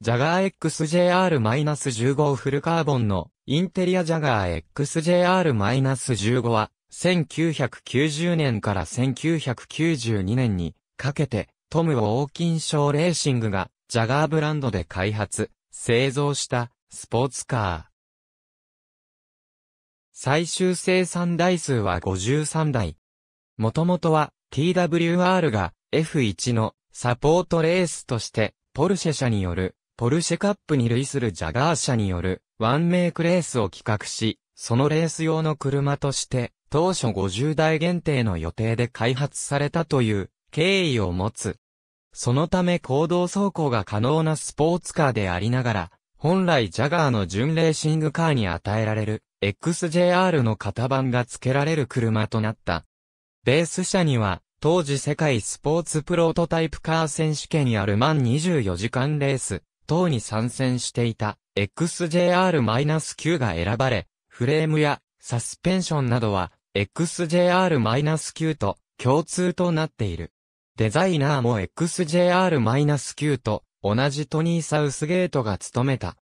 ジャガー XJR-15 フルカーボンのインテリアジャガー XJR-15 は1990年から1992年にかけてトム・ウォーキンショーレーシングがジャガーブランドで開発、製造したスポーツカー。最終生産台数は53台。もともとは TWR が F1 のサポートレースとしてポルシェ社によるポルシェカップに類するジャガー社によるワンメイクレースを企画し、そのレース用の車として、当初50台限定の予定で開発されたという経緯を持つ。そのため行動走行が可能なスポーツカーでありながら、本来ジャガーの純レーシングカーに与えられる XJR の型番が付けられる車となった。レース車には、当時世界スポーツプロトタイプカー選手権やルマン24時間レース、等に参戦していた XJR-9 が選ばれ、フレームやサスペンションなどは XJR-9 と共通となっている。デザイナーも XJR-9 と同じトニー・サウスゲートが務めた。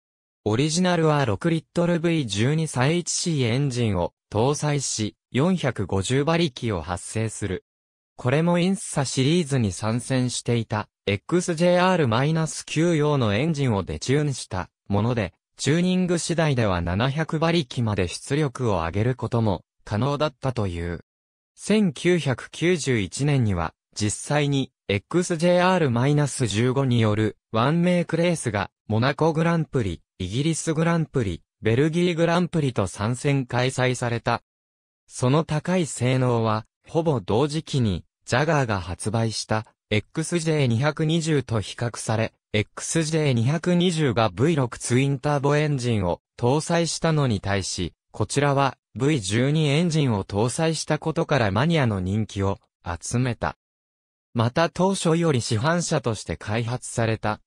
オリジナルは6リットル v 1 2 31C エンジンを搭載し、450馬力を発生する。これもインスサシリーズに参戦していた XJR-9 用のエンジンをデチューンしたもので、チューニング次第では700馬力まで出力を上げることも可能だったという。1991年には実際に XJR-15 によるワンメイクレースがモナコグランプリ、イギリスグランプリ、ベルギーグランプリと参戦開催された。その高い性能はほぼ同時期にジャガーが発売した XJ220 と比較され、XJ220 が V6 ツインターボエンジンを搭載したのに対し、こちらは V12 エンジンを搭載したことからマニアの人気を集めた。また当初より市販車として開発された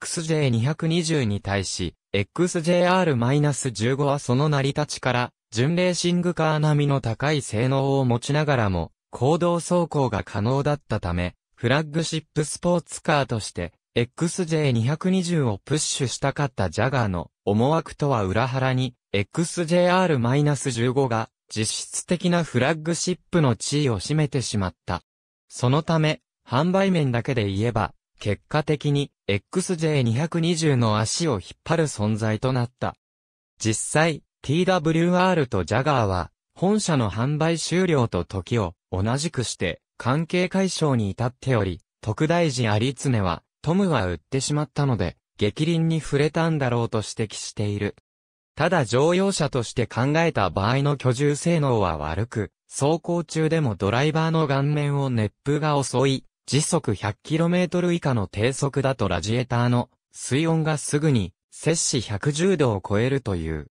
XJ220 に対し、XJR-15 はその成り立ちから、純レーシングカー並みの高い性能を持ちながらも、行動走行が可能だったため、フラッグシップスポーツカーとして、XJ220 をプッシュしたかったジャガーの思惑とは裏腹に、XJR-15 が実質的なフラッグシップの地位を占めてしまった。そのため、販売面だけで言えば、結果的に XJ220 の足を引っ張る存在となった。実際、TWR とジャガーは、本社の販売終了と時を同じくして、関係解消に至っており、特大寺有常は、トムは売ってしまったので、激輪に触れたんだろうと指摘している。ただ乗用車として考えた場合の居住性能は悪く、走行中でもドライバーの顔面を熱風が襲い、時速 100km 以下の低速だとラジエーターの水温がすぐに摂氏110度を超えるという。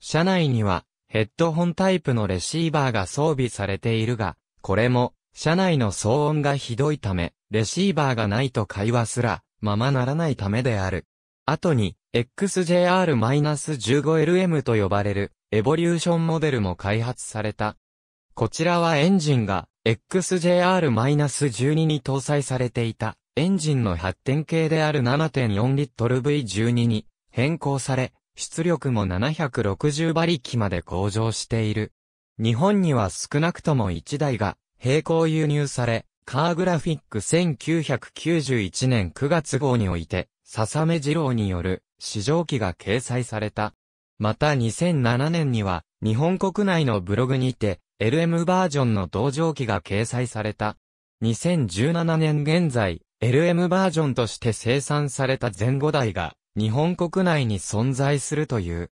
車内にはヘッドホンタイプのレシーバーが装備されているが、これも、車内の騒音がひどいため、レシーバーがないと会話すら、ままならないためである。後に、XJR-15LM と呼ばれる、エボリューションモデルも開発された。こちらはエンジンが、XJR-12 に搭載されていた、エンジンの発展系である7.4 l V12 に変更され、出力も760馬力まで向上している。日本には少なくとも1台が並行輸入され、カーグラフィック1991年9月号において、笹目二郎による試乗機が掲載された。また2007年には、日本国内のブログにて、LM バージョンの同乗機が掲載された。2017年現在、LM バージョンとして生産された前後台が、日本国内に存在するという。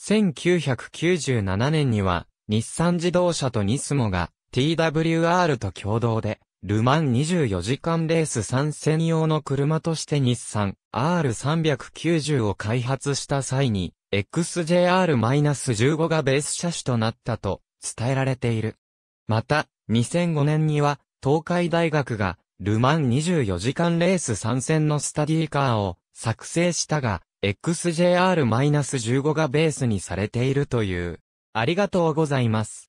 1997年には、日産自動車とニスモが TWR と共同で、ルマン24時間レース3戦用の車として日産 R390 を開発した際に、XJR-15 がベース車種となったと伝えられている。また、2005年には、東海大学が、ルマン24時間レース参戦のスタディーカーを作成したが、XJR-15 がベースにされているという。ありがとうございます。